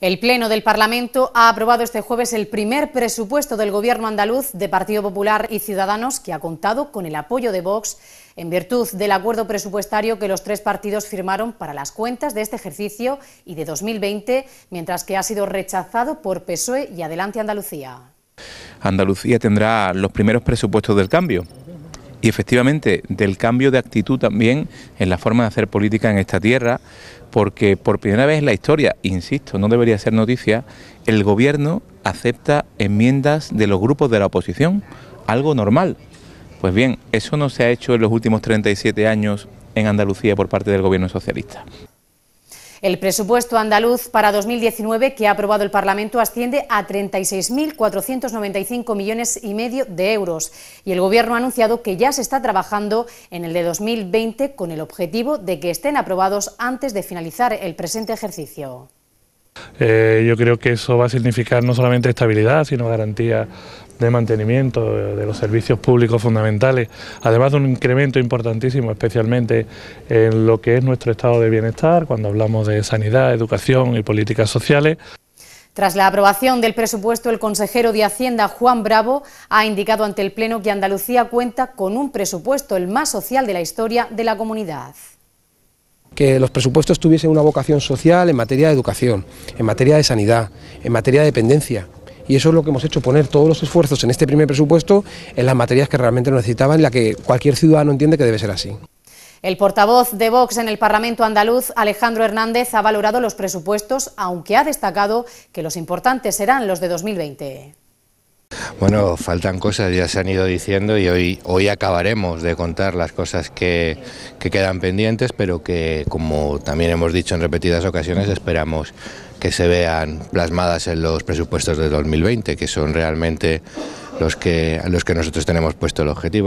El Pleno del Parlamento ha aprobado este jueves el primer presupuesto del Gobierno andaluz de Partido Popular y Ciudadanos, que ha contado con el apoyo de Vox en virtud del acuerdo presupuestario que los tres partidos firmaron para las cuentas de este ejercicio y de 2020, mientras que ha sido rechazado por PSOE y Adelante Andalucía. Andalucía tendrá los primeros presupuestos del cambio y efectivamente del cambio de actitud también en la forma de hacer política en esta tierra, porque por primera vez en la historia, insisto, no debería ser noticia, el gobierno acepta enmiendas de los grupos de la oposición, algo normal. Pues bien, eso no se ha hecho en los últimos 37 años en Andalucía por parte del gobierno socialista. El presupuesto andaluz para 2019 que ha aprobado el Parlamento asciende a 36.495 millones y medio de euros y el Gobierno ha anunciado que ya se está trabajando en el de 2020 con el objetivo de que estén aprobados antes de finalizar el presente ejercicio. Eh, yo creo que eso va a significar no solamente estabilidad, sino garantía de mantenimiento de los servicios públicos fundamentales, además de un incremento importantísimo, especialmente en lo que es nuestro estado de bienestar, cuando hablamos de sanidad, educación y políticas sociales. Tras la aprobación del presupuesto, el consejero de Hacienda, Juan Bravo, ha indicado ante el Pleno que Andalucía cuenta con un presupuesto el más social de la historia de la comunidad que los presupuestos tuviesen una vocación social en materia de educación, en materia de sanidad, en materia de dependencia, y eso es lo que hemos hecho, poner todos los esfuerzos en este primer presupuesto en las materias que realmente necesitaban, la que cualquier ciudadano entiende que debe ser así. El portavoz de Vox en el Parlamento andaluz, Alejandro Hernández, ha valorado los presupuestos, aunque ha destacado que los importantes serán los de 2020. Bueno, faltan cosas, ya se han ido diciendo y hoy, hoy acabaremos de contar las cosas que, quedan pendientes, pero que, como también hemos dicho en repetidas ocasiones, esperamos que se vean plasmadas en los presupuestos de 2020, que son realmente los que, los que nosotros tenemos puesto el objetivo.